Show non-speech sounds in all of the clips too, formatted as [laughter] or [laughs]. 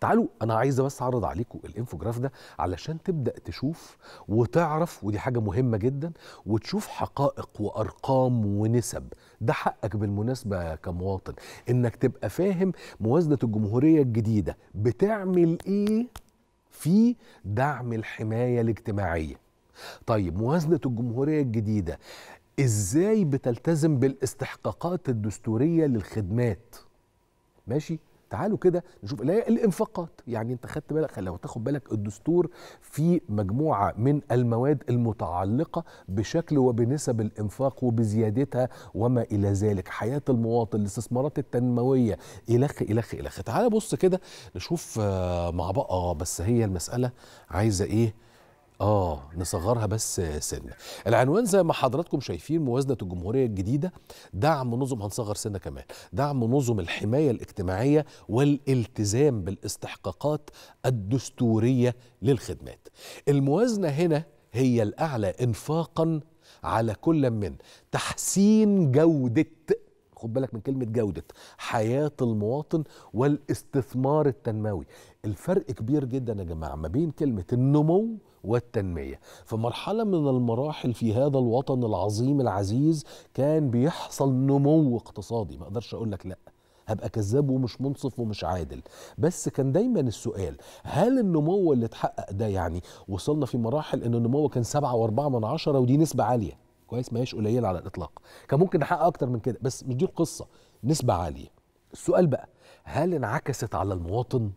تعالوا انا عايز بس اعرض عليكم الانفوجراف ده علشان تبدا تشوف وتعرف ودي حاجه مهمه جدا وتشوف حقائق وارقام ونسب ده حقك بالمناسبه كمواطن انك تبقى فاهم موازنه الجمهوريه الجديده بتعمل ايه في دعم الحمايه الاجتماعيه طيب موازنه الجمهوريه الجديده ازاي بتلتزم بالاستحقاقات الدستوريه للخدمات ماشي تعالوا كده نشوف اللي الانفاقات يعني انت خدت بالك لو تاخد بالك الدستور في مجموعه من المواد المتعلقه بشكل وبنسب الانفاق وبزيادتها وما الى ذلك حياه المواطن الاستثمارات التنمويه الخ الخ الخ تعال بص كده نشوف آه، مع بقى آه، بس هي المساله عايزه ايه اه نصغرها بس سنه العنوان زي ما حضراتكم شايفين موازنه الجمهوريه الجديده دعم نظم هنصغر سنه كمان دعم نظم الحمايه الاجتماعيه والالتزام بالاستحقاقات الدستوريه للخدمات الموازنه هنا هي الاعلى انفاقا على كل من تحسين جوده خد بالك من كلمه جوده حياه المواطن والاستثمار التنموي الفرق كبير جدا يا جماعه ما بين كلمه النمو والتنمية في مرحله من المراحل في هذا الوطن العظيم العزيز كان بيحصل نمو اقتصادي ما اقدرش اقول لك لا هبقى كذاب ومش منصف ومش عادل بس كان دايما السؤال هل النمو اللي اتحقق ده يعني وصلنا في مراحل ان النمو كان سبعة واربعة من عشرة ودي نسبة عالية كويس ما هيش قليلة على الاطلاق كان ممكن نحقق اكتر من كده بس مش دي القصة نسبة عالية السؤال بقى هل انعكست على المواطن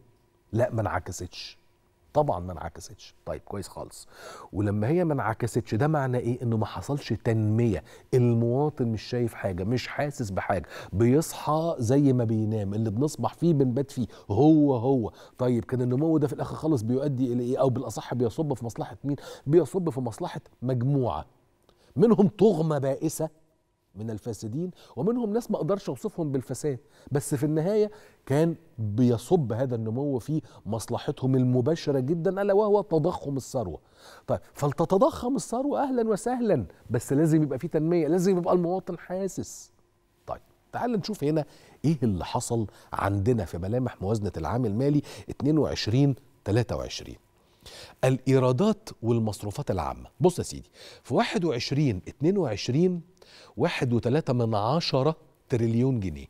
لا ما انعكستش طبعا ما انعكستش طيب كويس خالص ولما هي ما انعكستش ده معنى ايه انه ما حصلش تنميه المواطن مش شايف حاجه مش حاسس بحاجه بيصحى زي ما بينام اللي بنصبح فيه بنبات فيه هو هو طيب كان النمو ده في الاخر خالص بيؤدي الى ايه او بالاصح بيصب في مصلحه مين بيصب في مصلحه مجموعه منهم طغمه بائسه من الفاسدين ومنهم ناس ما اقدرش اوصفهم بالفساد بس في النهايه كان بيصب هذا النمو في مصلحتهم المباشره جدا الا وهو تضخم الثروه طيب فلتتضخم الثروه اهلا وسهلا بس لازم يبقى في تنميه لازم يبقى المواطن حاسس طيب تعال نشوف هنا ايه اللي حصل عندنا في ملامح موازنه العام المالي 22 23 الايرادات والمصروفات العامه بص يا سيدي في 21 22 1.3 من عشرة تريليون جنيه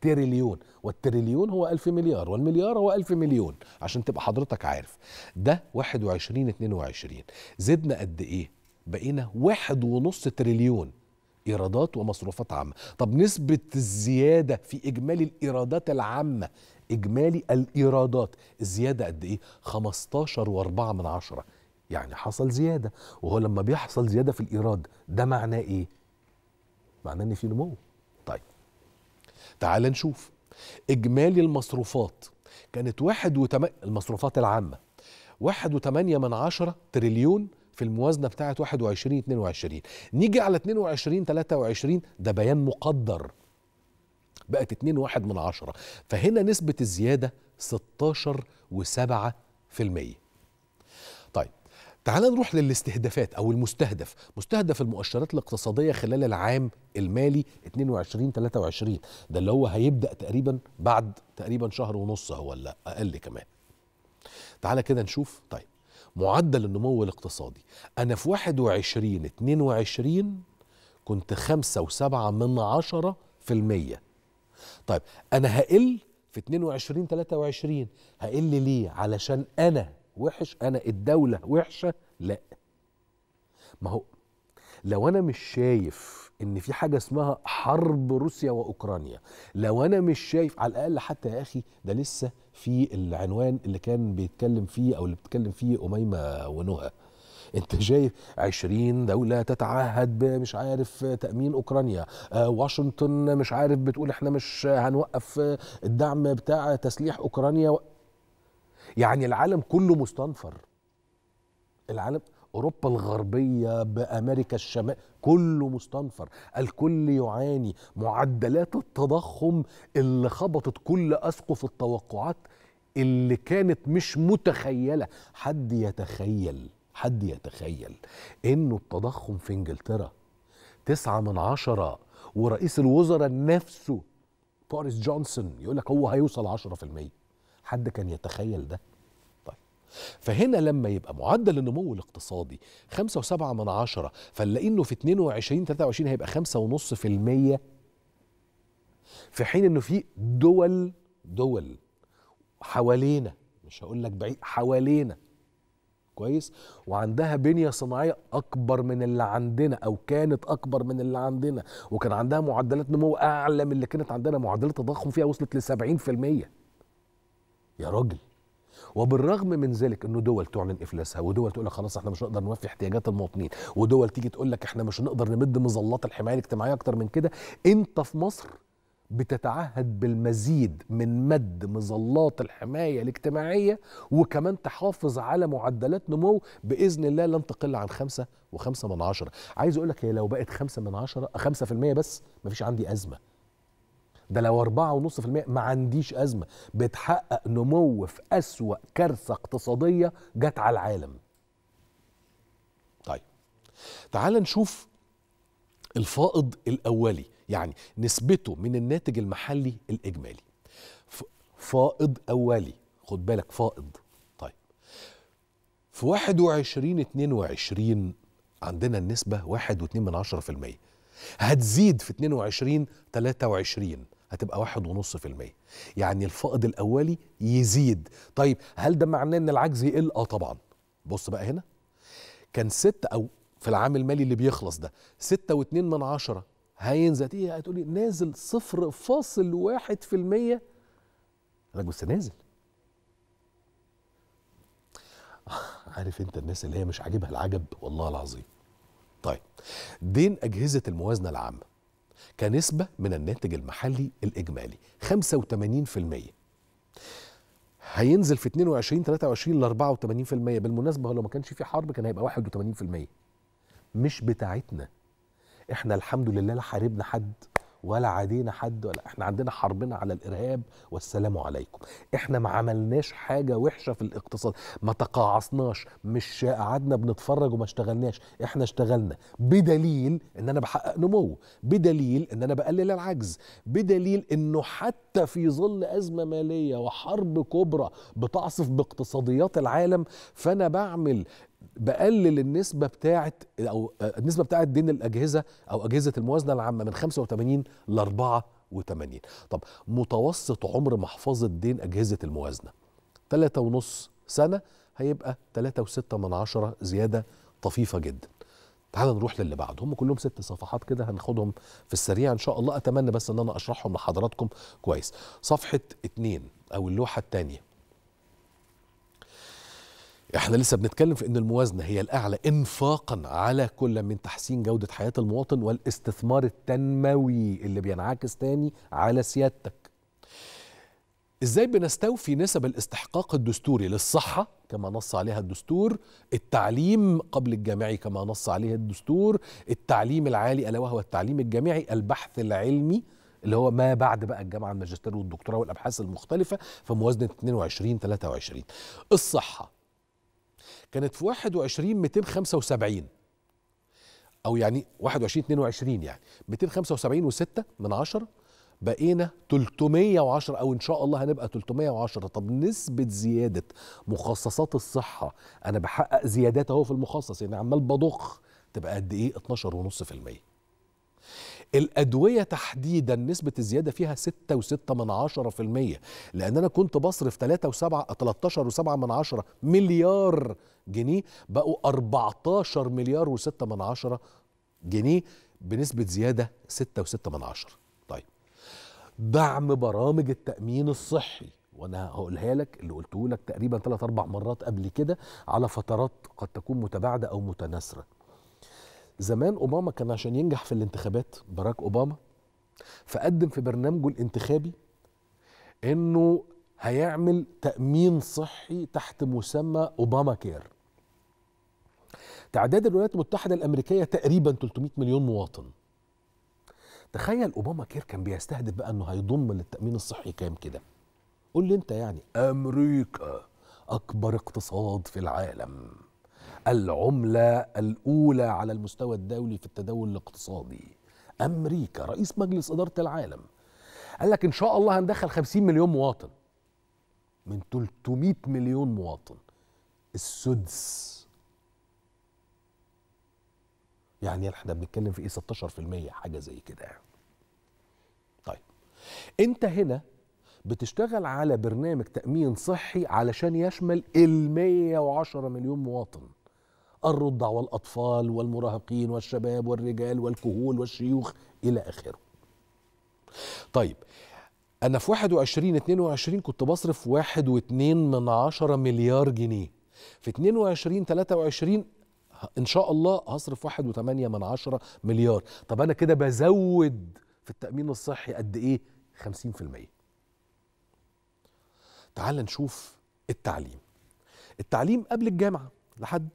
تريليون والتريليون هو ألف مليار والمليار هو ألف مليون عشان تبقى حضرتك عارف ده 21 22 زدنا قد إيه بقينا واحد ونص تريليون إيرادات ومصروفات عامة طب نسبة الزيادة في إجمالي الإيرادات العامة إجمالي الإيرادات الزيادة قد إيه 15.4 من عشرة يعني حصل زيادة وهو لما بيحصل زيادة في الإيراد ده معناه إيه معناه إن في نمو طيب تعال نشوف إجمالي المصروفات كانت واحد وتم... المصروفات العامة واحد وتمانية من عشرة تريليون في الموازنة بتاعت 21 22 نيجي على 22 23 ده بيان مقدر بقت 2.1 من عشرة فهنا نسبة الزيادة 16.7% طيب تعال نروح للاستهدافات او المستهدف مستهدف المؤشرات الاقتصاديه خلال العام المالي 22 23 ده اللي هو هيبدا تقريبا بعد تقريبا شهر ونص هو ولا اقل كمان تعال كده نشوف طيب معدل النمو الاقتصادي انا في 21 22 كنت 5.7 من 10 في المية طيب انا هقل في 22 23 هقل ليه علشان انا وحش انا الدوله وحشه لا ما هو لو انا مش شايف ان في حاجه اسمها حرب روسيا واوكرانيا لو انا مش شايف على الاقل حتى يا اخي ده لسه في العنوان اللي كان بيتكلم فيه او اللي بتتكلم فيه اميمه ونهى انت شايف 20 دوله تتعهد بمش عارف تامين اوكرانيا آه، واشنطن مش عارف بتقول احنا مش هنوقف آه، الدعم بتاع تسليح اوكرانيا يعني العالم كله مستنفر العالم اوروبا الغربيه بامريكا الشمال كله مستنفر الكل يعاني معدلات التضخم اللي خبطت كل اسقف التوقعات اللي كانت مش متخيله حد يتخيل حد يتخيل انه التضخم في انجلترا تسعة من عشرة ورئيس الوزراء نفسه بوريس جونسون يقول لك هو هيوصل 10% حد كان يتخيل ده طيب فهنا لما يبقى معدل النمو الاقتصادي 5.7 و من عشرة فنلاقي انه في 22 23 هيبقى 5.5% في حين انه في دول دول حوالينا مش هقول لك بعيد حوالينا كويس وعندها بنيه صناعيه اكبر من اللي عندنا او كانت اكبر من اللي عندنا وكان عندها معدلات نمو اعلى من اللي كانت عندنا معدلات التضخم فيها وصلت ل 70% يا راجل وبالرغم من ذلك انه دول تعلن افلاسها ودول تقول لك خلاص احنا مش هنقدر نوفي احتياجات المواطنين ودول تيجي تقول لك احنا مش هنقدر نمد مظلات الحمايه الاجتماعيه اكتر من كده انت في مصر بتتعهد بالمزيد من مد مظلات الحمايه الاجتماعيه وكمان تحافظ على معدلات نمو باذن الله لن تقل عن خمسة وخمسة من عشرة عايز اقول لك هي لو بقت خمسة من عشرة خمسة في المية بس مفيش عندي ازمه ده لو أربعة ونص في المية ما عنديش أزمة بتحقق نمو في أسوأ كارثة اقتصادية جت على العالم طيب تعال نشوف الفائض الأولي يعني نسبته من الناتج المحلي الإجمالي فائض أولي خد بالك فائض طيب في 21 22 عندنا النسبة 1.2 هتزيد في 22 23 هتبقى واحد ونص في المية يعني الفائض الأولي يزيد طيب هل ده معناه أن العجز يقل؟ آه طبعا بص بقى هنا كان ستة أو في العام المالي اللي بيخلص ده ستة واتنين من عشرة هينزل ايه هتقولي نازل صفر فاصل واحد في المية لك بس نازل [laughs] عارف انت الناس اللي هي مش عاجبها العجب والله العظيم طيب دين أجهزة الموازنة العامة كنسبة من الناتج المحلي الإجمالي 85% هينزل في 22 23 ل 84% بالمناسبة هو لو ما كانش في حرب كان هيبقى 81% مش بتاعتنا احنا الحمد لله لا حاربنا حد ولا عادينا حد ولا احنا عندنا حربنا على الارهاب والسلام عليكم احنا ما عملناش حاجه وحشه في الاقتصاد ما تقاعصناش مش قعدنا بنتفرج وما اشتغلناش احنا اشتغلنا بدليل ان انا بحقق نمو بدليل ان انا بقلل العجز بدليل انه حتى في ظل ازمه ماليه وحرب كبرى بتعصف باقتصاديات العالم فانا بعمل بقلل النسبة بتاعة أو النسبة بتاعة دين الأجهزة أو أجهزة الموازنة العامة من 85 ل 84 طب متوسط عمر محفظة دين أجهزة الموازنة 3.5 سنة هيبقى 3.6 من عشرة زيادة طفيفة جدا تعال نروح للي بعده هم كلهم ست صفحات كده هناخدهم في السريع ان شاء الله اتمنى بس ان انا اشرحهم لحضراتكم كويس صفحه 2 او اللوحه الثانيه احنا لسه بنتكلم في ان الموازنه هي الاعلى انفاقا على كل من تحسين جوده حياه المواطن والاستثمار التنموي اللي بينعكس تاني على سيادتك ازاي بنستوفي نسب الاستحقاق الدستوري للصحه كما نص عليها الدستور التعليم قبل الجامعي كما نص عليه الدستور التعليم العالي الا وهو التعليم الجامعي البحث العلمي اللي هو ما بعد بقى الجامعه الماجستير والدكتوراه والابحاث المختلفه في موازنه 22 23 الصحه كانت في 21 275 او يعني 21 22 يعني 275 و6 من 10 بقينا 310 او ان شاء الله هنبقى 310 طب نسبه زياده مخصصات الصحه انا بحقق زيادات اهو في المخصص يعني عمال بضخ تبقى قد ايه 12.5% الأدوية تحديدا نسبة الزيادة فيها 6 و6 من عشرة في المية لأن أنا كنت بصرف 3 و7 13 و7 من عشرة مليار جنيه بقوا 14 مليار و6 من عشرة جنيه بنسبة زيادة 6.6 من عشرة طيب دعم برامج التأمين الصحي وانا هقولها لك اللي قلته لك تقريبا ثلاث اربع مرات قبل كده على فترات قد تكون متباعده او متناثره زمان اوباما كان عشان ينجح في الانتخابات باراك اوباما فقدم في برنامجه الانتخابي انه هيعمل تامين صحي تحت مسمى اوباما كير تعداد الولايات المتحدة الأمريكية تقريبا 300 مليون مواطن تخيل أوباما كير كان بيستهدف بقى أنه هيضم للتأمين الصحي كام كده قول لي أنت يعني أمريكا أكبر اقتصاد في العالم العملة الأولى على المستوى الدولي في التداول الاقتصادي أمريكا رئيس مجلس إدارة العالم قال لك إن شاء الله هندخل 50 مليون مواطن من 300 مليون مواطن السدس يعني احنا بنتكلم في ايه 16% حاجه زي كده يعني. طيب انت هنا بتشتغل على برنامج تامين صحي علشان يشمل ال 110 مليون مواطن الرضع والاطفال والمراهقين والشباب والرجال والكهول والشيوخ الى اخره طيب انا في 21 22 كنت بصرف 1.2 من 10 مليار جنيه في 22 23 ان شاء الله هصرف 1.8 من عشرة مليار طب انا كده بزود في التامين الصحي قد ايه 50% تعال نشوف التعليم التعليم قبل الجامعه لحد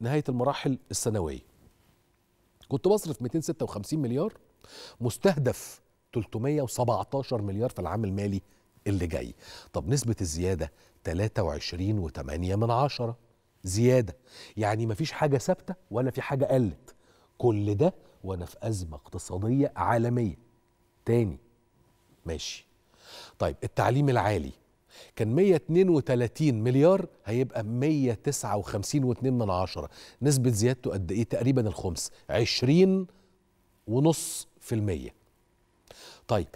نهايه المراحل الثانويه كنت بصرف 256 مليار مستهدف 317 مليار في العام المالي اللي جاي طب نسبة الزيادة 23.8 من عشرة زياده يعني مفيش حاجه ثابته ولا في حاجه قلت كل ده وانا في ازمه اقتصاديه عالميه تاني ماشي طيب التعليم العالي كان 132 مليار هيبقى 159 و2 من عشرة نسبة زيادته قد ايه تقريبا الخمس 20 ونص في المية طيب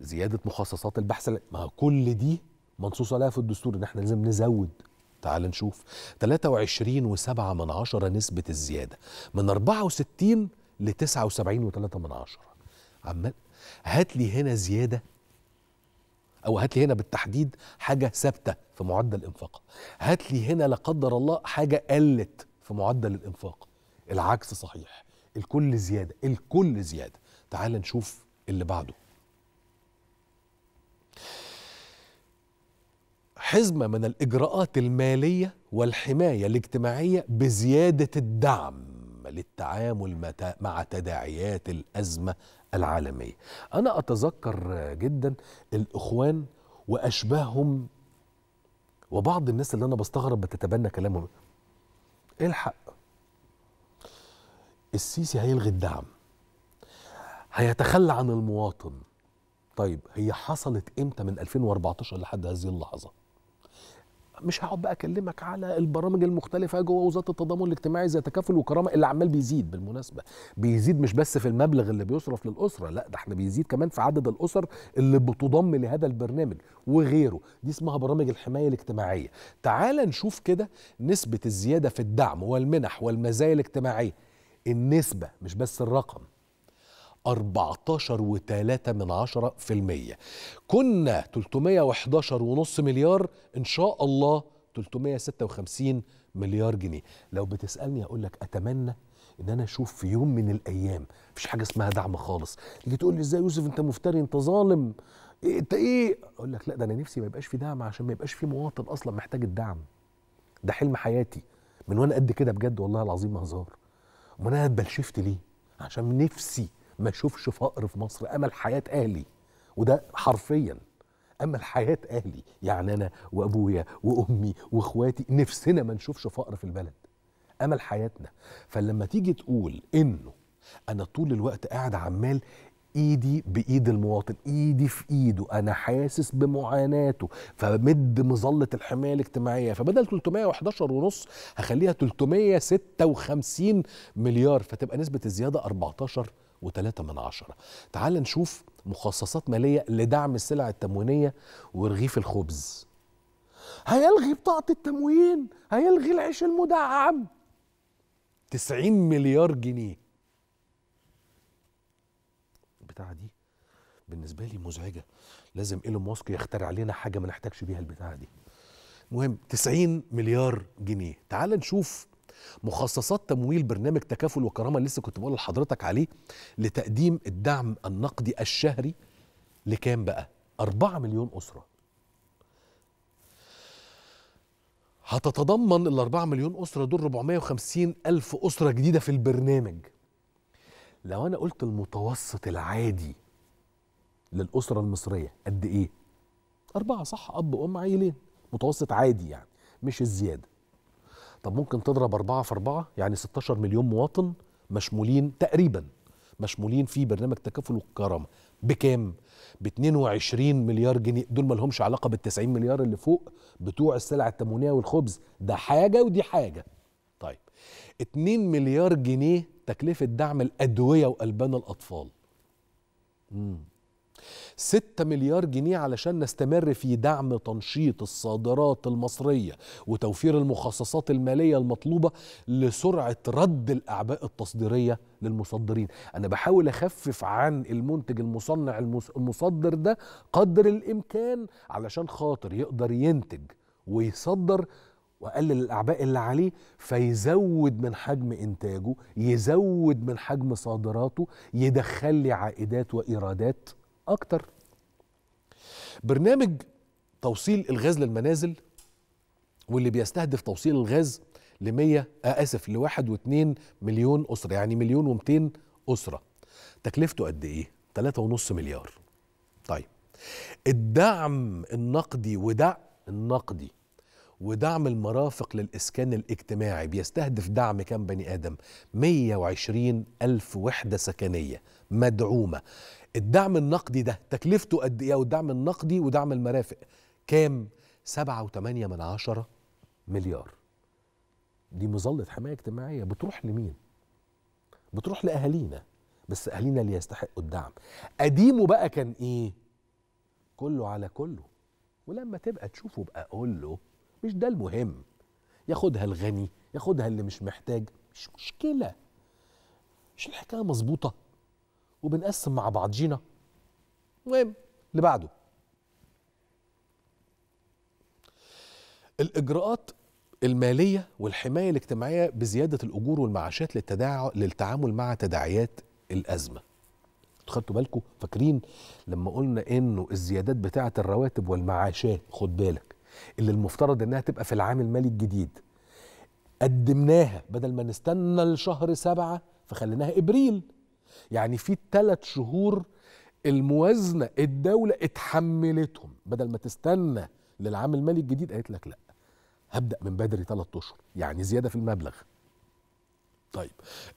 زيادة مخصصات البحث ما كل دي منصوص عليها في الدستور ان احنا لازم نزود تعال نشوف 23.7 من عشرة نسبة الزيادة من 64 ل 79.3 من عشرة عمال هات لي هنا زيادة أو هات لي هنا بالتحديد حاجة ثابتة في معدل الإنفاق هات لي هنا لا قدر الله حاجة قلت في معدل الإنفاق العكس صحيح الكل زيادة الكل زيادة تعال نشوف اللي بعده حزمة من الإجراءات المالية والحماية الاجتماعية بزيادة الدعم للتعامل مع تداعيات الأزمة العالمية أنا أتذكر جدا الإخوان وأشباههم وبعض الناس اللي أنا بستغرب بتتبنى كلامهم إيه الحق السيسي هيلغي الدعم هيتخلى عن المواطن طيب هي حصلت امتى من 2014 لحد هذه اللحظه مش هقعد بقى اكلمك على البرامج المختلفه جوه وزاره التضامن الاجتماعي زي تكافل وكرامه اللي عمال بيزيد بالمناسبه بيزيد مش بس في المبلغ اللي بيصرف للاسره لا ده احنا بيزيد كمان في عدد الاسر اللي بتضم لهذا البرنامج وغيره دي اسمها برامج الحمايه الاجتماعيه تعال نشوف كده نسبه الزياده في الدعم والمنح والمزايا الاجتماعيه النسبه مش بس الرقم 14.3% كنا 311.5 مليار إن شاء الله 356 مليار جنيه لو بتسألني أقول لك أتمنى ان انا اشوف في يوم من الايام مفيش حاجه اسمها دعم خالص تيجي تقول لي ازاي يوسف انت مفتري انت ظالم إيه انت ايه اقول لك لا ده انا نفسي ما يبقاش في دعم عشان ما يبقاش في مواطن اصلا محتاج الدعم ده حلم حياتي من وانا قد كده بجد والله العظيم هزار امال انا اتبلشفت ليه عشان نفسي ما اشوفش فقر في مصر امل حياه اهلي وده حرفيا امل حياه اهلي يعني انا وابويا وامي واخواتي نفسنا ما نشوفش فقر في البلد امل حياتنا فلما تيجي تقول انه انا طول الوقت قاعد عمال ايدي بايد المواطن ايدي في ايده انا حاسس بمعاناته فمد مظله الحمايه الاجتماعيه فبدل 311 ونص هخليها 356 مليار فتبقى نسبه الزياده 14 تعال نشوف مخصصات مالية لدعم السلع التموينية ورغيف الخبز هيلغي بطاقة التموين هيلغي العيش المدعم 90 مليار جنيه البتاعة دي بالنسبة لي مزعجة لازم ايلون ماسك يخترع لنا حاجة ما نحتاجش بيها البتاعة دي المهم 90 مليار جنيه تعال نشوف مخصصات تمويل برنامج تكافل وكرامه اللي لسه كنت بقول لحضرتك عليه لتقديم الدعم النقدي الشهري لكام بقى 4 مليون اسره هتتضمن ال 4 مليون اسره دول 450 الف اسره جديده في البرنامج لو انا قلت المتوسط العادي للاسره المصريه قد ايه اربعه صح اب وام عيلين متوسط عادي يعني مش الزياده طب ممكن تضرب أربعة في أربعة يعني 16 مليون مواطن مشمولين تقريبا مشمولين في برنامج تكافل الكرامة بكام؟ ب 22 مليار جنيه دول ما لهمش علاقة بال 90 مليار اللي فوق بتوع السلع التموينية والخبز ده حاجة ودي حاجة طيب 2 مليار جنيه تكلفة دعم الأدوية وألبان الأطفال 6 مليار جنيه علشان نستمر في دعم تنشيط الصادرات المصرية وتوفير المخصصات المالية المطلوبة لسرعة رد الأعباء التصديرية للمصدرين أنا بحاول أخفف عن المنتج المصنع المصدر ده قدر الإمكان علشان خاطر يقدر ينتج ويصدر وقلل الاعباء اللي عليه فيزود من حجم انتاجه يزود من حجم صادراته يدخل لي عائدات وايرادات اكتر برنامج توصيل الغاز للمنازل واللي بيستهدف توصيل الغاز ل 100 آه، اسف ل 1 و2 مليون اسره يعني مليون و200 اسره تكلفته قد ايه 3.5 مليار طيب الدعم النقدي ودعم النقدي ودعم المرافق للإسكان الاجتماعي بيستهدف دعم كام بني آدم 120 ألف وحدة سكنية مدعومة الدعم النقدي ده تكلفته قد ايه والدعم النقدي ودعم المرافق كام سبعة من عشرة مليار دي مظلة حماية اجتماعية بتروح لمين بتروح لأهالينا بس أهالينا اللي يستحقوا الدعم قديمه بقى كان إيه كله على كله ولما تبقى تشوفه بقى قول له مش ده المهم ياخدها الغني ياخدها اللي مش محتاج مش مشكلة مش الحكاية مظبوطة وبنقسم مع بعضينا المهم اللي بعده الاجراءات الماليه والحمايه الاجتماعيه بزياده الاجور والمعاشات للتداع... للتعامل مع تداعيات الازمه خدتوا بالكم فاكرين لما قلنا انه الزيادات بتاعه الرواتب والمعاشات خد بالك اللي المفترض انها تبقى في العام المالي الجديد قدمناها بدل ما نستنى لشهر سبعة فخليناها ابريل يعني في ثلاث شهور الموازنه الدوله اتحملتهم بدل ما تستنى للعام المالي الجديد قالت لك لا هبدا من بدري ثلاث اشهر يعني زياده في المبلغ طيب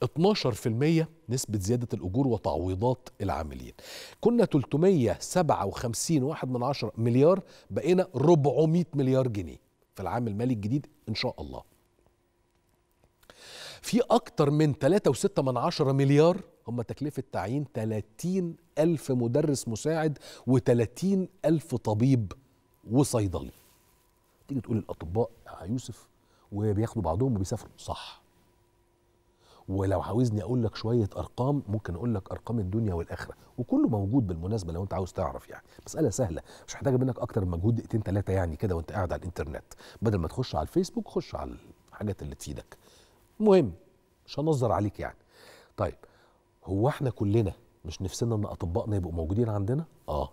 12% نسبة زيادة الأجور وتعويضات العاملين كنا 357 واحد من عشر مليار بقينا 400 مليار جنيه في العام المالي الجديد إن شاء الله في أكتر من 3.6 من عشرة مليار هم تكلفة تعيين 30 ألف مدرس مساعد و30 ألف طبيب وصيدلي تيجي تقول الأطباء يا يوسف وبياخدوا بعضهم وبيسافروا صح ولو عاوزني اقول لك شويه ارقام ممكن اقول لك ارقام الدنيا والاخره وكله موجود بالمناسبه لو انت عاوز تعرف يعني مساله سهله مش محتاجه منك اكتر من مجهود دقيقتين ثلاثه يعني كده وانت قاعد على الانترنت بدل ما تخش على الفيسبوك خش على الحاجات اللي تفيدك المهم مش هنظر عليك يعني طيب هو احنا كلنا مش نفسنا ان اطباءنا يبقوا موجودين عندنا اه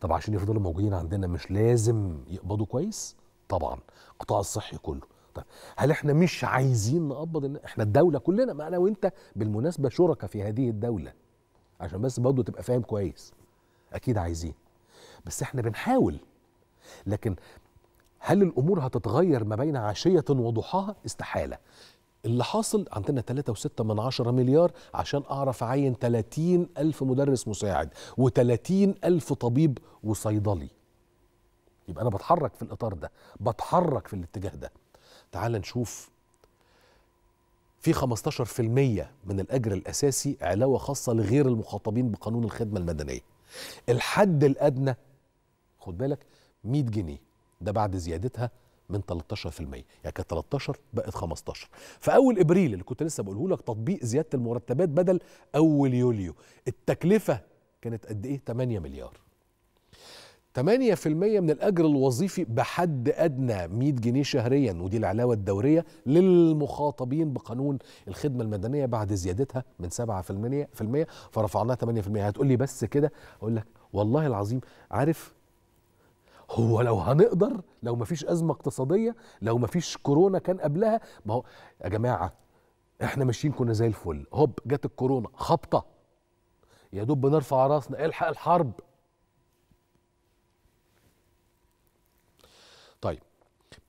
طب عشان يفضلوا موجودين عندنا مش لازم يقبضوا كويس طبعا القطاع الصحي كله طب هل احنا مش عايزين نقبض إن احنا الدوله كلنا ما انا وانت بالمناسبه شركاء في هذه الدوله عشان بس برضه تبقى فاهم كويس اكيد عايزين بس احنا بنحاول لكن هل الامور هتتغير ما بين عشيه وضحاها استحاله اللي حاصل عندنا 3.6 من عشرة مليار عشان أعرف أعين 30 ألف مدرس مساعد و30 ألف طبيب وصيدلي يبقى أنا بتحرك في الإطار ده بتحرك في الاتجاه ده تعال نشوف في 15% من الأجر الأساسي علاوة خاصة لغير المخاطبين بقانون الخدمة المدنية الحد الأدنى خد بالك 100 جنيه ده بعد زيادتها من 13% يعني كانت 13 بقت 15 في اول ابريل اللي كنت لسه بقوله لك تطبيق زياده المرتبات بدل اول يوليو التكلفه كانت قد ايه 8 مليار 8% من الأجر الوظيفي بحد أدنى 100 جنيه شهريا ودي العلاوة الدورية للمخاطبين بقانون الخدمة المدنية بعد زيادتها من 7% فرفعناها 8% هتقول لي بس كده أقول لك والله العظيم عارف هو لو هنقدر لو مفيش أزمة اقتصادية لو مفيش كورونا كان قبلها ما هو يا جماعة احنا ماشيين كنا زي الفل هوب جت الكورونا خبطة يا دوب بنرفع راسنا الحق الحرب طيب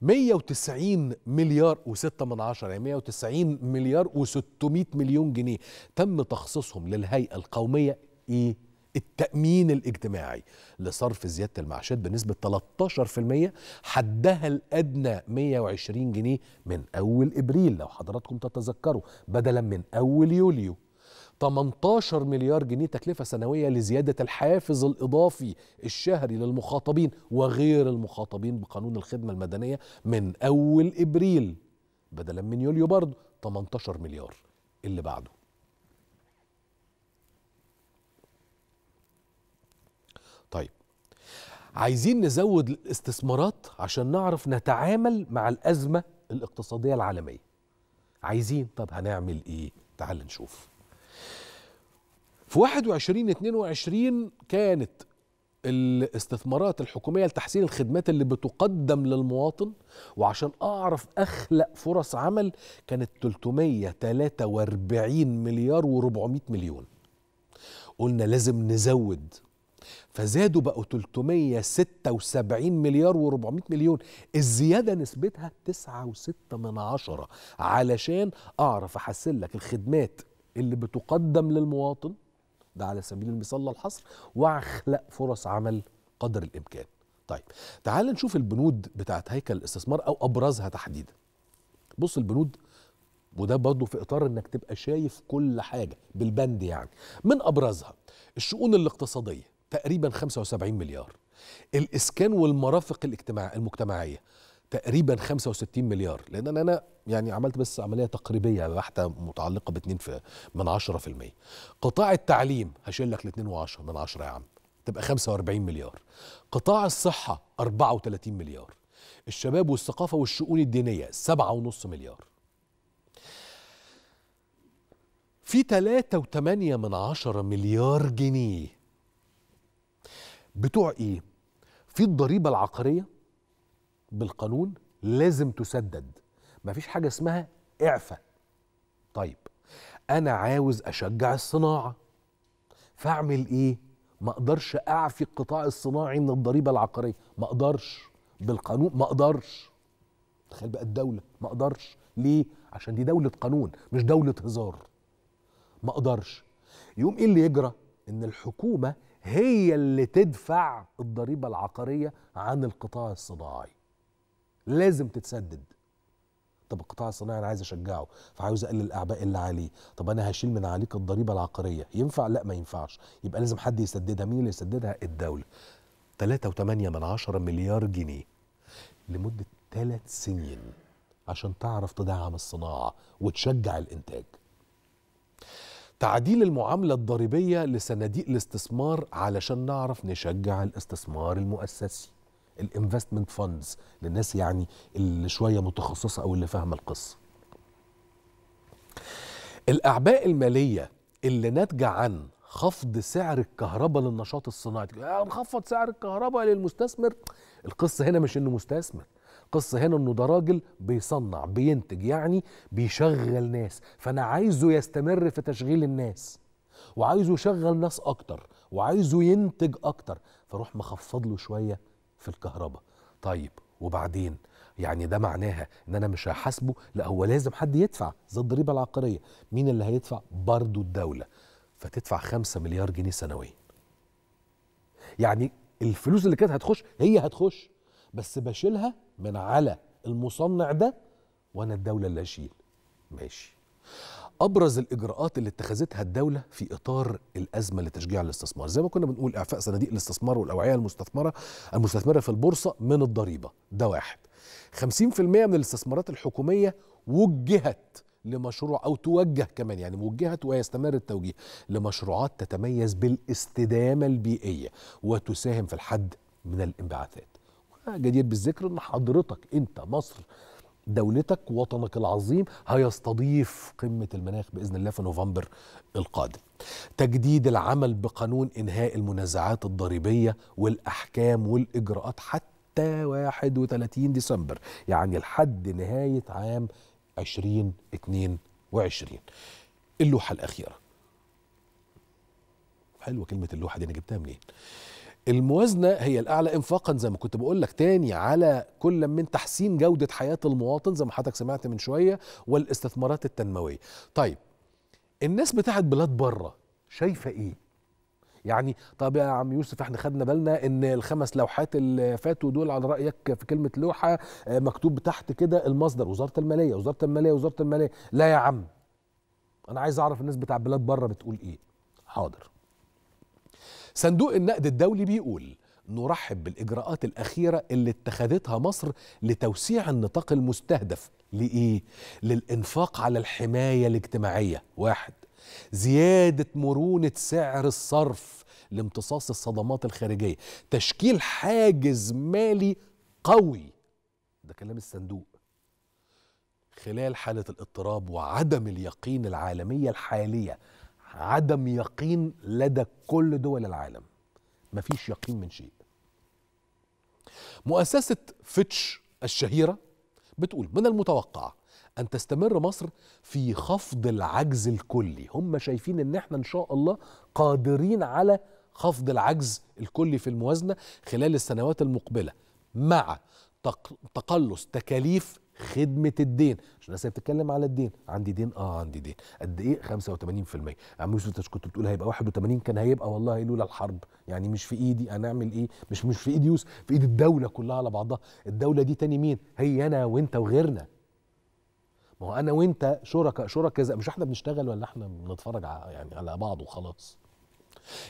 190 مليار و6 من عشرة يعني 190 مليار و600 مليون جنيه تم تخصيصهم للهيئة القومية إيه؟ التأمين الاجتماعي لصرف زيادة المعاشات بنسبة 13% حدها الأدنى 120 جنيه من أول إبريل لو حضراتكم تتذكروا بدلا من أول يوليو 18 مليار جنيه تكلفة سنوية لزيادة الحافز الإضافي الشهري للمخاطبين وغير المخاطبين بقانون الخدمة المدنية من أول إبريل بدلا من يوليو برضه 18 مليار اللي بعده عايزين نزود الاستثمارات عشان نعرف نتعامل مع الأزمة الاقتصادية العالمية عايزين طب هنعمل إيه تعال نشوف في 21 22 كانت الاستثمارات الحكومية لتحسين الخدمات اللي بتقدم للمواطن وعشان أعرف أخلق فرص عمل كانت 343 مليار و400 مليون قلنا لازم نزود فزادوا بقوا 376 مليار و400 مليون الزيادة نسبتها 9.6 من عشرة علشان أعرف أحسن لك الخدمات اللي بتقدم للمواطن ده على سبيل المثال للحصر وأخلق فرص عمل قدر الإمكان طيب تعال نشوف البنود بتاعت هيكل الاستثمار أو أبرزها تحديدا بص البنود وده برضه في اطار انك تبقى شايف كل حاجه بالبند يعني من ابرزها الشؤون الاقتصاديه تقريبا 75 مليار الإسكان والمرافق الاجتماع المجتمعية تقريبا 65 مليار لان انا يعني عملت بس عمليه تقريبيه بحته يعني متعلقه ب 2 من 10% قطاع التعليم هشيل لك ال 2 و10 من 10 يا عم تبقى 45 مليار قطاع الصحه 34 مليار الشباب والثقافه والشؤون الدينيه 7.5 مليار في 3.8 من مليار جنيه بتوع ايه في الضريبه العقاريه بالقانون لازم تسدد مفيش حاجه اسمها اعفى طيب انا عاوز اشجع الصناعه فاعمل ايه ما اقدرش اعفي القطاع الصناعي من الضريبه العقاريه ما اقدرش بالقانون ما اقدرش تخيل بقى الدوله ما اقدرش ليه عشان دي دوله قانون مش دوله هزار ما اقدرش يقوم ايه اللي يجرى ان الحكومه هي اللي تدفع الضريبة العقارية عن القطاع الصناعي لازم تتسدد طب القطاع الصناعي انا عايز اشجعه فعاوز اقلل الاعباء اللي عليه طب انا هشيل من عليك الضريبه العقاريه ينفع لا ما ينفعش يبقى لازم حد يسددها مين اللي يسددها الدوله 3.8 من عشرة مليار جنيه لمده ثلاث سنين عشان تعرف تدعم الصناعه وتشجع الانتاج تعديل المعاملة الضريبية لصناديق الاستثمار علشان نعرف نشجع الاستثمار المؤسسي الانفستمنت فاندز للناس يعني اللي شوية متخصصة أو اللي فاهمة القصة الأعباء المالية اللي ناتجة عن خفض سعر الكهرباء للنشاط الصناعي نخفض سعر الكهرباء للمستثمر القصة هنا مش إنه مستثمر القصه هنا انه ده راجل بيصنع بينتج يعني بيشغل ناس فانا عايزه يستمر في تشغيل الناس وعايزه يشغل ناس اكتر وعايزه ينتج اكتر فاروح مخفض له شويه في الكهرباء طيب وبعدين يعني ده معناها ان انا مش هحاسبه لا هو لازم حد يدفع زي الضريبه العقاريه مين اللي هيدفع برضه الدوله فتدفع 5 مليار جنيه سنويا يعني الفلوس اللي كانت هتخش هي هتخش بس بشيلها من على المصنع ده وانا الدوله اللي اشيل ماشي ابرز الاجراءات اللي اتخذتها الدوله في اطار الازمه لتشجيع الاستثمار زي ما كنا بنقول اعفاء صناديق الاستثمار والاوعيه المستثمره المستثمره في البورصه من الضريبه ده واحد 50% من الاستثمارات الحكوميه وجهت لمشروع او توجه كمان يعني وجهت ويستمر التوجيه لمشروعات تتميز بالاستدامه البيئيه وتساهم في الحد من الانبعاثات جدير بالذكر ان حضرتك انت مصر دولتك وطنك العظيم هيستضيف قمة المناخ بإذن الله في نوفمبر القادم تجديد العمل بقانون إنهاء المنازعات الضريبية والأحكام والإجراءات حتى 31 ديسمبر يعني لحد نهاية عام 2022 اللوحة الأخيرة حلوة كلمة اللوحة دي أنا جبتها منين؟ الموازنه هي الاعلى انفاقا زي ما كنت بقول لك تاني على كل من تحسين جوده حياه المواطن زي ما حضرتك سمعت من شويه والاستثمارات التنمويه. طيب الناس بتاعت بلاد بره شايفه ايه؟ يعني طب يا عم يوسف احنا خدنا بالنا ان الخمس لوحات اللي فاتوا دول على رايك في كلمه لوحه آه، مكتوب تحت كده المصدر وزاره الماليه وزاره الماليه وزاره الماليه لا يا عم انا عايز اعرف الناس بتاع بلاد بره بتقول ايه حاضر صندوق النقد الدولي بيقول نرحب بالإجراءات الأخيرة اللي اتخذتها مصر لتوسيع النطاق المستهدف لإيه؟ للإنفاق على الحماية الاجتماعية واحد زيادة مرونة سعر الصرف لامتصاص الصدمات الخارجية تشكيل حاجز مالي قوي ده كلام الصندوق خلال حالة الاضطراب وعدم اليقين العالمية الحالية عدم يقين لدى كل دول العالم مفيش يقين من شيء مؤسسة فيتش الشهيرة بتقول من المتوقع أن تستمر مصر في خفض العجز الكلي هم شايفين أن احنا إن شاء الله قادرين على خفض العجز الكلي في الموازنة خلال السنوات المقبلة مع تقلص تكاليف خدمه الدين عشان الناس بتتكلم على الدين عندي دين اه عندي دين قد ايه 85% عم يوسف انت كنت بتقول هيبقى 81 كان هيبقى والله لولا الحرب يعني مش في ايدي انا اعمل ايه مش مش في ايدي يوسف في ايد الدوله كلها على بعضها الدوله دي تاني مين هي انا وانت وغيرنا ما هو انا وانت شركاء شركاء مش احنا بنشتغل ولا احنا بنتفرج على يعني على بعض وخلاص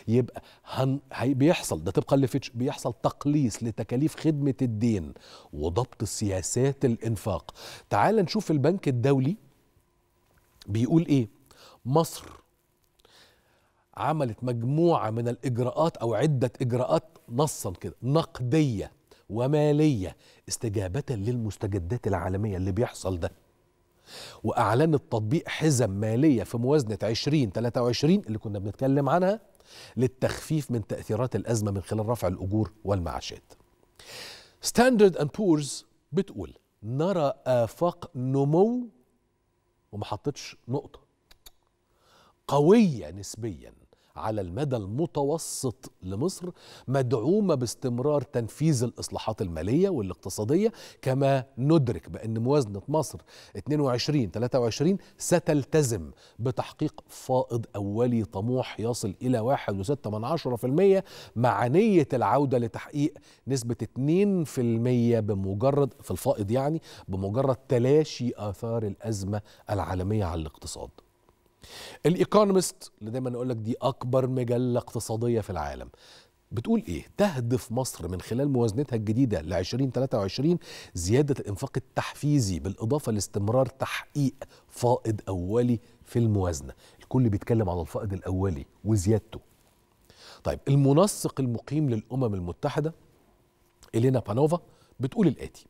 يبقى هن... هي بيحصل ده طبقا لفيتش بيحصل تقليص لتكاليف خدمه الدين وضبط سياسات الانفاق تعال نشوف البنك الدولي بيقول ايه مصر عملت مجموعه من الاجراءات او عده اجراءات نصا كده نقديه وماليه استجابه للمستجدات العالميه اللي بيحصل ده وأعلنت تطبيق حزم مالية في موازنة 2023 اللي كنا بنتكلم عنها للتخفيف من تأثيرات الأزمة من خلال رفع الأجور والمعاشات ستاندرد أند بورز بتقول نرى آفاق نمو وما حطتش نقطة قوية نسبياً على المدى المتوسط لمصر مدعومة باستمرار تنفيذ الإصلاحات المالية والاقتصادية كما ندرك بأن موازنة مصر 22-23 ستلتزم بتحقيق فائض أولي طموح يصل إلى 1.6% مع نية العودة لتحقيق نسبة 2% بمجرد في الفائض يعني بمجرد تلاشي آثار الأزمة العالمية على الاقتصاد الايكونومست اللي دايما اقول لك دي اكبر مجله اقتصاديه في العالم بتقول ايه تهدف مصر من خلال موازنتها الجديده ل 2023 زياده الانفاق التحفيزي بالاضافه لاستمرار تحقيق فائض اولي في الموازنه الكل بيتكلم على الفائض الاولي وزيادته طيب المنسق المقيم للامم المتحده إلينا بانوفا بتقول الاتي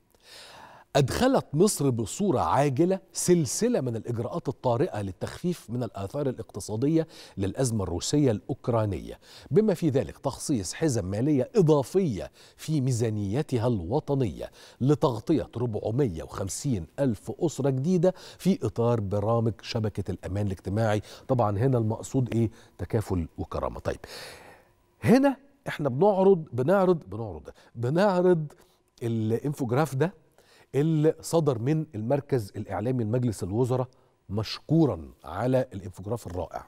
أدخلت مصر بصورة عاجلة سلسلة من الإجراءات الطارئة للتخفيف من الآثار الاقتصادية للأزمة الروسية الأوكرانية بما في ذلك تخصيص حزم مالية إضافية في ميزانيتها الوطنية لتغطية 450 ألف أسرة جديدة في إطار برامج شبكة الأمان الاجتماعي طبعا هنا المقصود إيه تكافل وكرامة طيب هنا احنا بنعرض بنعرض بنعرض بنعرض الانفوجراف ده اللي صدر من المركز الإعلامي لمجلس الوزراء مشكورا على الانفجراف الرائع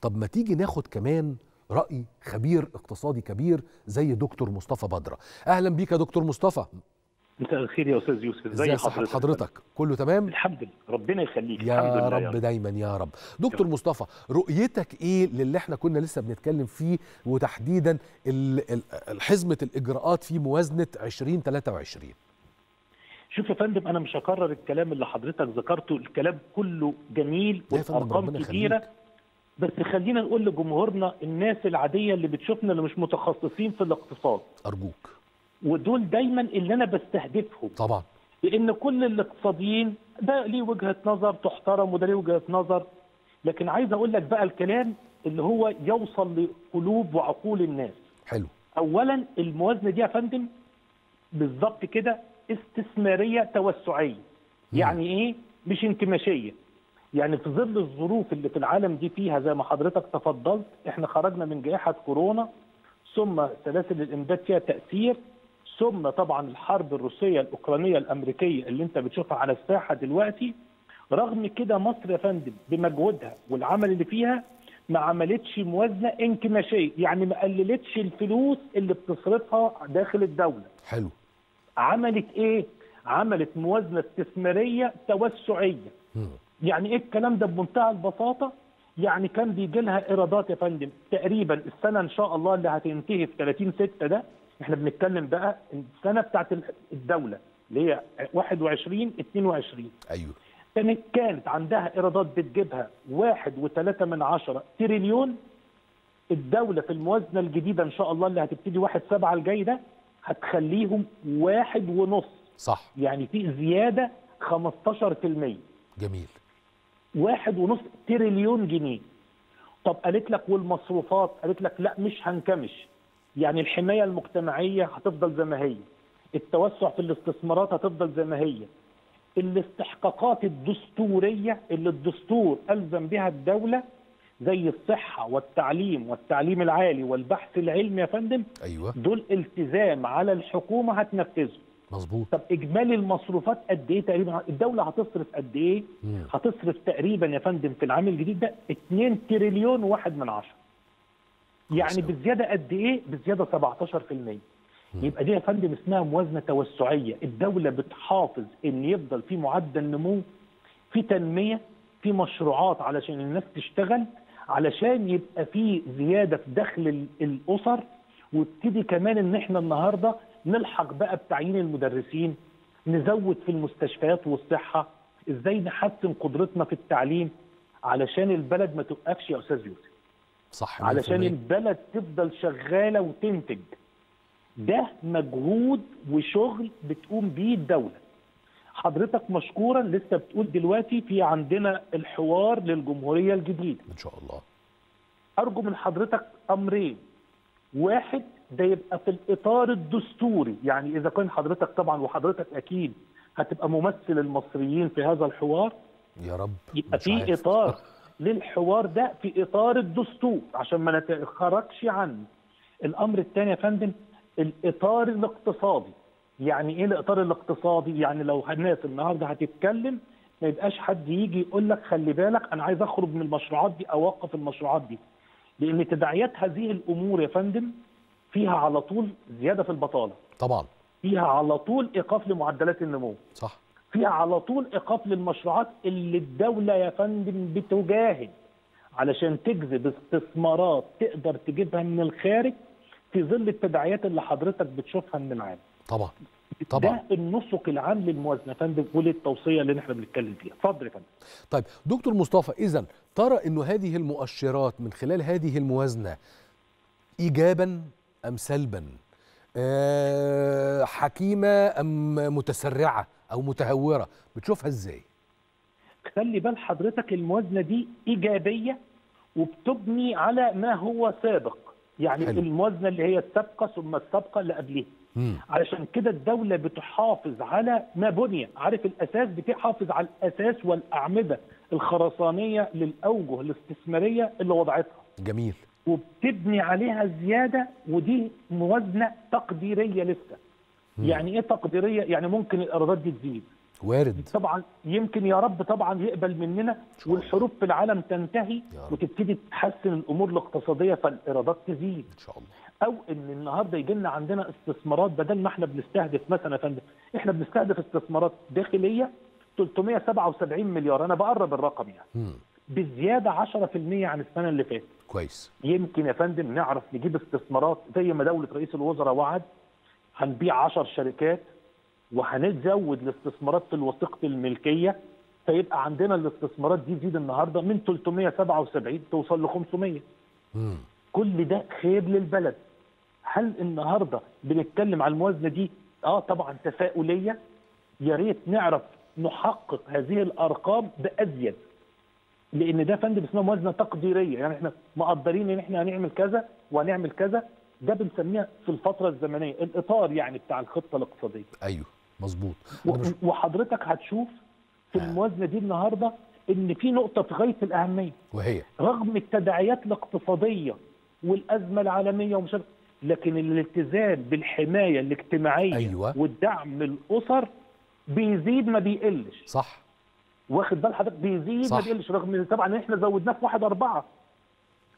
طب ما تيجي ناخد كمان رأي خبير اقتصادي كبير زي دكتور مصطفى بدرة أهلا بيك يا دكتور مصطفى مساء الخير يا استاذ يوسف ازي حضرتك طيب؟ حضرتك كله تمام الحمد لله ربنا يخليك يا الحمد لله رب يا رب دايما يا رب دكتور يا مصطفى رؤيتك ايه للي احنا كنا لسه بنتكلم فيه وتحديدا حزمه الاجراءات في موازنه 2023 شوف يا فندم انا مش هكرر الكلام اللي حضرتك ذكرته الكلام كله جميل وارقام كبيره بس خلينا نقول لجمهورنا الناس العاديه اللي بتشوفنا اللي مش متخصصين في الاقتصاد ارجوك ودول دايما اللي انا بستهدفهم طبعا لان كل الاقتصاديين ده ليه وجهه نظر تحترم وده ليه وجهه نظر لكن عايز اقول لك بقى الكلام اللي هو يوصل لقلوب وعقول الناس حلو اولا الموازنه دي يا فندم بالظبط كده استثماريه توسعيه يعني ايه مش انكماشيه يعني في ظل الظروف اللي في العالم دي فيها زي ما حضرتك تفضلت احنا خرجنا من جائحه كورونا ثم سلاسل الامداد فيها تاثير ثم طبعا الحرب الروسيه الاوكرانيه الامريكيه اللي انت بتشوفها على الساحه دلوقتي رغم كده مصر يا فندم بمجهودها والعمل اللي فيها ما عملتش موازنه انكماشيه يعني ما قللتش الفلوس اللي بتصرفها داخل الدوله حلو عملت ايه؟ عملت موازنه استثماريه توسعيه. يعني ايه الكلام ده بمنتهى البساطه؟ يعني كان بيجي لها ايرادات يا فندم تقريبا السنه ان شاء الله اللي هتنتهي في 30 6 ده احنا بنتكلم بقى السنه بتاعت الدوله اللي هي 21 22 ايوه كانت كانت عندها ايرادات بتجيبها 1.3 من تريليون الدوله في الموازنه الجديده ان شاء الله اللي هتبتدي 1 7 الجاي ده هتخليهم واحد ونص صح يعني في زياده 15% جميل واحد ونص تريليون جنيه طب قالت لك والمصروفات قالت لك لا مش هنكمش يعني الحمايه المجتمعيه هتفضل زي ما هي التوسع في الاستثمارات هتفضل زي ما هي الاستحقاقات الدستوريه اللي الدستور الزم بها الدوله زي الصحة والتعليم والتعليم العالي والبحث العلمي يا فندم أيوة. دول التزام على الحكومة هتنفذه مظبوط طب اجمالي المصروفات قد ايه تقريبا الدوله هتصرف قد ايه مم. هتصرف تقريبا يا فندم في العام الجديد ده 2 تريليون واحد من عشرة يعني بالزياده قد ايه بالزياده 17% مم. يبقى دي يا فندم اسمها موازنه توسعيه الدوله بتحافظ ان يفضل في معدل نمو في تنميه في مشروعات علشان الناس تشتغل علشان يبقى في زياده في دخل الاسر وابتدي كمان ان احنا النهارده نلحق بقى بتعيين المدرسين نزود في المستشفيات والصحه ازاي نحسن قدرتنا في التعليم علشان البلد ما توقفش يا استاذ يوسف صح علشان البلد تفضل شغاله وتنتج ده مجهود وشغل بتقوم بيه الدوله حضرتك مشكورا لسه بتقول دلوقتي في عندنا الحوار للجمهوريه الجديده ان شاء الله ارجو من حضرتك امرين واحد ده يبقى في الاطار الدستوري يعني اذا كان حضرتك طبعا وحضرتك اكيد هتبقى ممثل المصريين في هذا الحوار يا رب يبقى في اطار للحوار ده في اطار الدستور عشان ما نتخرجش عنه الامر الثاني يا فندم الاطار الاقتصادي يعني ايه الاطار الاقتصادي يعني لو الناس النهارده هتتكلم ما يبقاش حد يجي يقول لك خلي بالك انا عايز اخرج من المشروعات دي اوقف المشروعات دي لان تداعيات هذه الامور يا فندم فيها على طول زياده في البطاله طبعا فيها على طول ايقاف لمعدلات النمو صح فيها على طول ايقاف للمشروعات اللي الدوله يا فندم بتجاهد علشان تجذب استثمارات تقدر تجيبها من الخارج في ظل التداعيات اللي حضرتك بتشوفها من العالم طبعا طبعا ده النسق العام للموازنه فندم وللتوصيه اللي احنا بنتكلم فيها اتفضل يا فندم طيب دكتور مصطفى اذا ترى انه هذه المؤشرات من خلال هذه الموازنه ايجابا ام سلبا أه حكيمه ام متسرعه او متهوره بتشوفها ازاي خلي بال حضرتك الموازنه دي ايجابيه وبتبني على ما هو سابق يعني حلو. الموازنه اللي هي السابقه ثم السابقه اللي قبلها علشان كده الدوله بتحافظ على ما بني عارف الاساس بتحافظ على الاساس والاعمده الخرسانيه للاوجه الاستثماريه اللي وضعتها جميل وبتبني عليها زياده ودي موازنه تقديريه لسه مم. يعني ايه تقديريه يعني ممكن الايرادات دي تزيد وارد طبعا يمكن يا رب طبعا يقبل مننا والحروب في العالم تنتهي وتبتدي تحسن الامور الاقتصاديه فالايرادات تزيد ان شاء الله او ان النهارده يجي لنا عندنا استثمارات بدل ما احنا بنستهدف مثلا يا فندم احنا بنستهدف استثمارات داخليه 377 مليار انا بقرب الرقم يعني بزياده 10% عن السنه اللي فاتت كويس يمكن يا فندم نعرف نجيب استثمارات زي ما دوله رئيس الوزراء وعد هنبيع 10 شركات وهنزود الاستثمارات في الوثيقه الملكيه فيبقى عندنا الاستثمارات دي تزيد النهارده من 377 توصل ل 500 مم. كل ده خير للبلد هل النهارده بنتكلم على الموازنه دي اه طبعا تفاؤليه يا ريت نعرف نحقق هذه الارقام بازيد لان ده فندم اسمها موازنه تقديريه يعني احنا مقدرين ان احنا هنعمل كذا وهنعمل كذا ده بنسميها في الفتره الزمنيه الاطار يعني بتاع الخطه الاقتصاديه ايوه مظبوط وحضرتك هتشوف في آه. الموازنه دي النهارده ان في نقطه في غايه الاهميه وهي رغم التداعيات الاقتصاديه والازمه العالميه ومش لكن الالتزام بالحمايه الاجتماعيه أيوة. والدعم للاسر بيزيد ما بيقلش صح واخد بال حضرتك بيزيد صح. ما بيقلش رغم ان طبعا احنا زودناه في واحد أربعة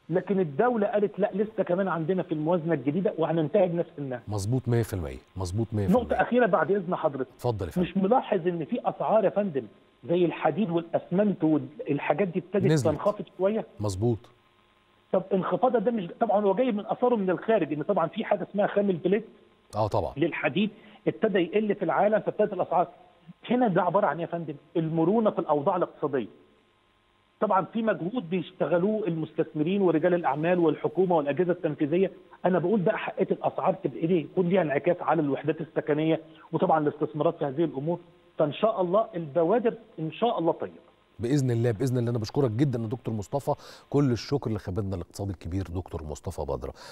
لكن الدولة قالت لا لسه كمان عندنا في الموازنة الجديدة وهننتهج نفس النهج مظبوط 100% مظبوط 100% نقطة أخيرة بعد إذن حضرتك اتفضل يا فندم مش ملاحظ إن في أسعار يا فندم زي الحديد والأسمنت والحاجات دي ابتدت تنخفض شوية مظبوط طب انخفاض ده مش طبعا هو جاي من اثاره من الخارج ان طبعا في حاجه اسمها خام البليت اه طبعا للحديد ابتدى يقل في العالم فابتدت الاسعار هنا ده عباره عن ايه يا فندم؟ المرونه في الاوضاع الاقتصاديه. طبعا في مجهود بيشتغلوه المستثمرين ورجال الاعمال والحكومه والاجهزه التنفيذيه، انا بقول بقى حقيقه الاسعار تبقى ليه؟ يكون ليها انعكاس على الوحدات السكنيه وطبعا الاستثمارات في هذه الامور، فان شاء الله البوادر ان شاء الله طيبه. باذن الله باذن الله انا بشكرك جدا يا دكتور مصطفى كل الشكر لخبيرنا الاقتصادي الكبير دكتور مصطفى بدره